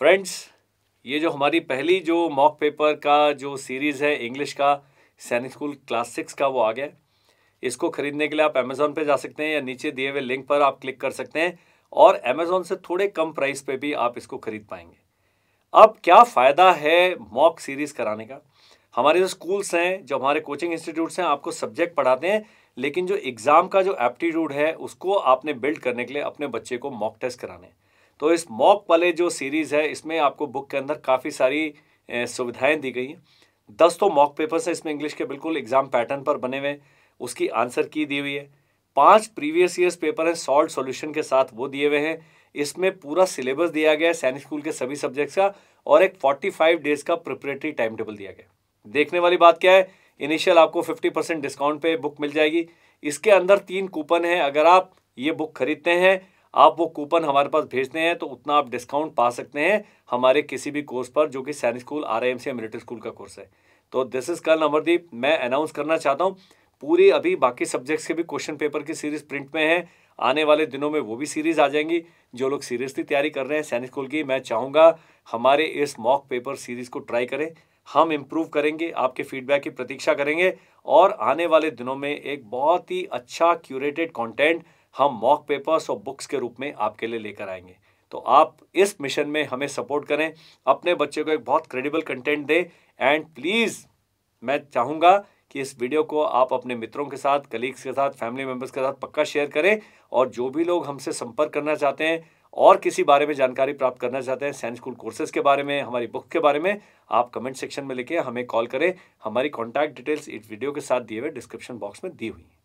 friends ये जो हमारी पहली जो मॉक पेपर का जो सीरीज़ है इंग्लिश का सैनिक स्कूल क्लास सिक्स का वो आ गया इसको ख़रीदने के लिए आप अमेज़ोन पे जा सकते हैं या नीचे दिए हुए लिंक पर आप क्लिक कर सकते हैं और अमेज़ोन से थोड़े कम प्राइस पे भी आप इसको ख़रीद पाएंगे अब क्या फ़ायदा है मॉक सीरीज़ कराने का हमारे जो स्कूल्स हैं जो हमारे कोचिंग इंस्टीट्यूट्स हैं आपको सब्जेक्ट पढ़ाते हैं लेकिन जो एग्ज़ाम का जो एप्टीट्यूड है उसको आपने बिल्ड करने के लिए अपने बच्चे को मॉक टेस्ट कराने हैं तो इस मॉक वाले जो सीरीज़ है इसमें आपको बुक के अंदर काफ़ी सारी सुविधाएं दी गई हैं दस तो मॉक पेपर्स हैं इसमें इंग्लिश के बिल्कुल एग्ज़ाम पैटर्न पर बने हुए उसकी आंसर की दी हुई है पांच प्रीवियस ईयर्स पेपर हैं सॉल्ट सॉल्यूशन के साथ वो दिए हुए हैं इसमें पूरा सिलेबस दिया गया है सैनिक स्कूल के सभी सब्जेक्ट्स का और एक फोर्टी डेज का प्रिपरेटरी टाइम टेबल दिया गया देखने वाली बात क्या है इनिशियल आपको फिफ्टी परसेंट डिस्काउंट पर बुक मिल जाएगी इसके अंदर तीन कूपन है अगर आप ये बुक खरीदते हैं आप वो कूपन हमारे पास भेजते हैं तो उतना आप डिस्काउंट पा सकते हैं हमारे किसी भी कोर्स पर जो कि Sainik school R I M C military school का कोर्स है तो दिस इज़ कल अमरदीप मैं अनाउंस करना चाहता हूँ पूरी अभी बाकी सब्जेक्ट्स के भी क्वेश्चन पेपर की सीरीज़ प्रिंट में है आने वाले दिनों में वो भी सीरीज़ आ जाएंगी जो लोग सीरियसली तैयारी कर रहे हैं सैनिक स्कूल की मैं चाहूँगा हमारे इस मॉक पेपर सीरीज़ को ट्राई करें हम इम्प्रूव करेंगे आपके फीडबैक की प्रतीक्षा करेंगे और आने वाले दिनों में एक बहुत ही अच्छा क्यूरेटेड कंटेंट हम मॉक पेपर्स और बुक्स के रूप में आपके लिए लेकर आएंगे तो आप इस मिशन में हमें सपोर्ट करें अपने बच्चे को एक बहुत क्रेडिबल कंटेंट दें एंड प्लीज़ मैं चाहूँगा कि इस वीडियो को आप अपने मित्रों के साथ कलीग्स के साथ फैमिली मेम्बर्स के साथ पक्का शेयर करें और जो भी लोग हमसे संपर्क करना चाहते हैं और किसी बारे में जानकारी प्राप्त करना चाहते हैं सैन स्कूल कोर्सेज के बारे में हमारी बुक के बारे में आप कमेंट सेक्शन में लिखे हमें कॉल करें हमारी कॉन्टैक्ट डिटेल्स इस वीडियो के साथ दिए हुए डिस्क्रिप्शन बॉक्स में दी हुई हैं